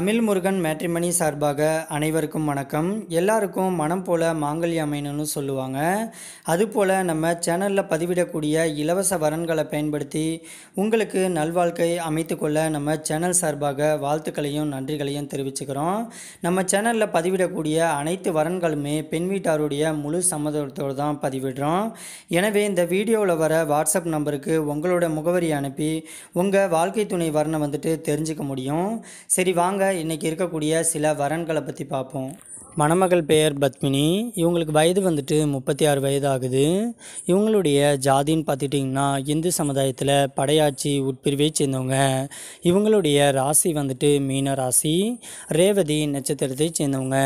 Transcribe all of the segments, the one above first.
Tamil Murugan matrimony சார்பாக அனைவருக்கும் வணக்கம் எல்லாருக்கும் மனம் போல மாங்கல்ய அமையணும்னு சொல்லுவாங்க அதுபோல் நம்ம சேனலில் பதிவிடக்கூடிய இலவச வரன்களை பயன்படுத்தி உங்களுக்கு நல்வாழ்க்கை அமைத்துக்கொள்ள நம்ம சேனல் சார்பாக வாழ்த்துக்களையும் நன்றிகளையும் தெரிவிச்சுக்கிறோம் நம்ம சேனலில் பதிவிடக்கூடிய அனைத்து வரன்களுமே பெண் வீட்டாருடைய முழு சம்மதத்தோடு தான் பதிவிடுறோம் எனவே இந்த வீடியோவில் வர வாட்ஸ்அப் நம்பருக்கு உங்களோட முகவரி அனுப்பி உங்கள் வாழ்க்கை துணை வரனை வந்துட்டு தெரிஞ்சுக்க முடியும் சரி வாங்க இன்றைக்கி இருக்கக்கூடிய சில வரன்களை பற்றி பார்ப்போம் மணமகள் பெயர் பத்மினி இவங்களுக்கு வயது வந்துட்டு முப்பத்தி ஆறு வயது ஆகுது இவங்களுடைய ஜாதின்னு பார்த்துட்டிங்கன்னா இந்து சமுதாயத்தில் படையாட்சி உட்பிரிவை சேர்ந்தவங்க இவங்களுடைய ராசி வந்துட்டு மீன ராசி ரேவதி நட்சத்திரத்தை சேர்ந்தவங்க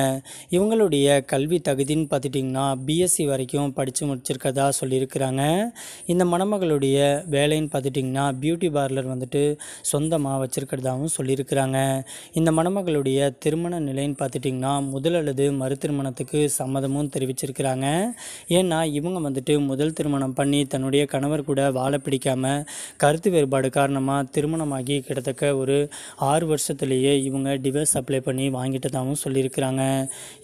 இவங்களுடைய கல்வி தகுதின்னு பார்த்துட்டிங்கன்னா பிஎஸ்சி வரைக்கும் படித்து முடிச்சிருக்கதா சொல்லியிருக்கிறாங்க இந்த மணமகளுடைய வேலைன்னு பார்த்துட்டிங்கன்னா பியூட்டி பார்லர் வந்துட்டு சொந்தமாக வச்சுருக்கிறதாகவும் சொல்லியிருக்கிறாங்க இந்த மணமகளுடைய திருமண நிலைன்னு பார்த்துட்டிங்கன்னா முதல் வந்தது மறு திருமணத்துக்கு சம்மதமும் தெரிவிச்சிருக்கிறாங்க ஏன்னா இவங்க வந்துட்டு முதல் திருமணம் பண்ணி தன்னுடைய கணவர் கூட வாழ பிடிக்காமல் கருத்து வேறுபாடு காரணமாக திருமணமாகி கிட்டத்தக்க ஒரு ஆறு வருஷத்துலேயே இவங்க டிவர்ஸ் அப்ளை பண்ணி வாங்கிட்டதாகவும் சொல்லியிருக்கிறாங்க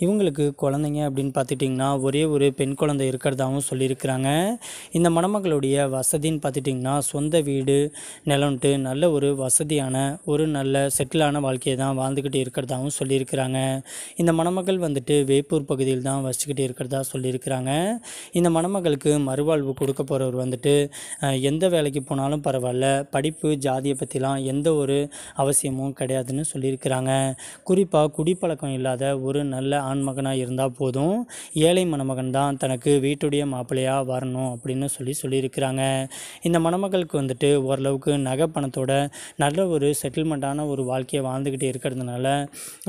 இவங்களுக்கு குழந்தைங்க அப்படின்னு பார்த்துட்டிங்கன்னா ஒரே ஒரு பெண் குழந்தை இருக்கிறதாகவும் சொல்லியிருக்கிறாங்க இந்த மணமகளுடைய வசதின்னு பார்த்துட்டிங்கன்னா சொந்த வீடு நிலம்ட்டு நல்ல ஒரு வசதியான ஒரு நல்ல செட்டிலான வாழ்க்கையை தான் வாழ்ந்துக்கிட்டு இருக்கிறதாகவும் சொல்லியிருக்கிறாங்க இந்த மணமகள் வந்துட்டு வேப்பூர் பகுதியில் தான் வசிச்சுக்கிட்டு இருக்கிறதா சொல்லியிருக்கிறாங்க இந்த மணமகளுக்கு மறுவாழ்வு கொடுக்க போகிறவர் வந்துட்டு எந்த வேலைக்கு போனாலும் பரவாயில்ல படிப்பு ஜாதியை பற்றிலாம் எந்த ஒரு அவசியமும் கிடையாதுன்னு சொல்லியிருக்கிறாங்க குறிப்பாக குடிப்பழக்கம் இல்லாத ஒரு நல்ல ஆண்மகனாக இருந்தால் போதும் ஏழை மணமகன் தான் தனக்கு வீட்டுடைய மாப்பிள்ளையாக வரணும் அப்படின்னு சொல்லி சொல்லியிருக்கிறாங்க இந்த மணமகளுக்கு வந்துட்டு ஓரளவுக்கு நகை பணத்தோட நல்ல ஒரு செட்டில்மெண்ட்டான ஒரு வாழ்க்கையை வாழ்ந்துக்கிட்டு இருக்கிறதுனால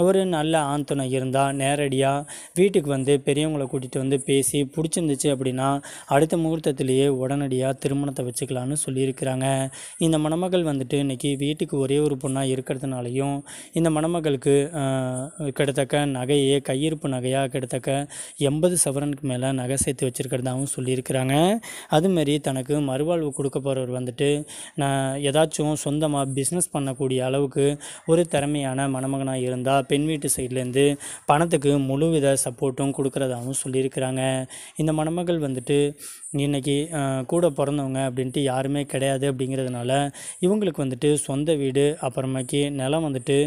ஒரு நல்ல ஆண் துணை இருந்தால் நேர நேரடியாக வீட்டுக்கு வந்து பெரியவங்களை கூட்டிகிட்டு வந்து பேசி பிடிச்சிருந்துச்சு அப்படின்னா அடுத்த முகூர்த்தத்திலேயே உடனடியாக திருமணத்தை வச்சுக்கலான்னு சொல்லியிருக்கிறாங்க இந்த மணமகள் வந்துட்டு இன்றைக்கி வீட்டுக்கு ஒரே ஒரு பொண்ணாக இருக்கிறதுனாலையும் இந்த மணமகளுக்கு கிட்டத்தக்க நகையே கையிருப்பு நகையாக கிட்டத்தக்க எண்பது சவரனுக்கு மேலே நகை சேர்த்து வச்சுருக்கிறதாகவும் சொல்லியிருக்கிறாங்க அதுமாரி தனக்கு மறுவாழ்வு கொடுக்க போகிறவர் வந்துட்டு நான் ஏதாச்சும் சொந்தமாக பிஸ்னஸ் பண்ணக்கூடிய அளவுக்கு ஒரு திறமையான மணமகனாக இருந்தால் பெண் வீட்டு சைட்லேருந்து பணத்துக்கு முழுவித சப்போர்ட்டும் கொடுக்குறதாகவும் சொல்லியிருக்கிறாங்க இந்த மணமகள் வந்துட்டு இன்றைக்கி கூட பிறந்தவங்க அப்படின்ட்டு யாருமே கிடையாது அப்படிங்கிறதுனால இவங்களுக்கு வந்துட்டு சொந்த வீடு அப்புறமேக்கி நிலம் வந்துட்டு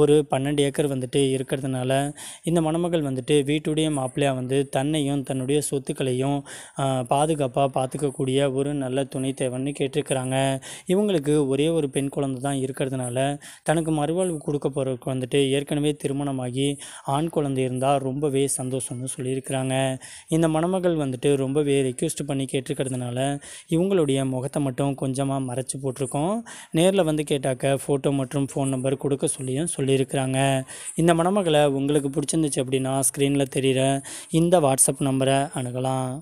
ஒரு பன்னெண்டு ஏக்கர் வந்துட்டு இருக்கிறதுனால இந்த மணமகள் வந்துட்டு வீட்டுடைய மாப்பிள்ளையாக வந்து தன்னையும் தன்னுடைய சொத்துக்களையும் பாதுகாப்பாக பார்த்துக்கக்கூடிய ஒரு நல்ல துணை தேவைன்னு கேட்டிருக்கிறாங்க இவங்களுக்கு ஒரே ஒரு பெண் குழந்தை தான் இருக்கிறதுனால தனக்கு மறுவாழ்வு கொடுக்க போகிறதுக்கு வந்துட்டு ஏற்கனவே திருமணமாகி ஆண் குழந்தை இருந்தால் ரொம்பவே சந்தோஷம்னு சொல்லியிருக்கிறாங்க இந்த மணமகள் வந்துட்டு ரொம்பவே ரெக்வெஸ்ட் பண்ணி கேட்டிருக்கிறதுனால இவங்களுடைய முகத்தை மட்டும் கொஞ்சமாக மறைச்சி போட்டிருக்கோம் நேரில் வந்து கேட்டாக்க ஃபோட்டோ மற்றும் ஃபோன் நம்பர் கொடுக்க சொல்லியும் சொல்லியிருக்கிறாங்க இந்த மணமகளை உங்களுக்கு பிடிச்சிருந்துச்சு அப்படின்னா ஸ்க்ரீனில் தெரிகிற இந்த வாட்ஸ்அப் நம்பரை அணுகலாம்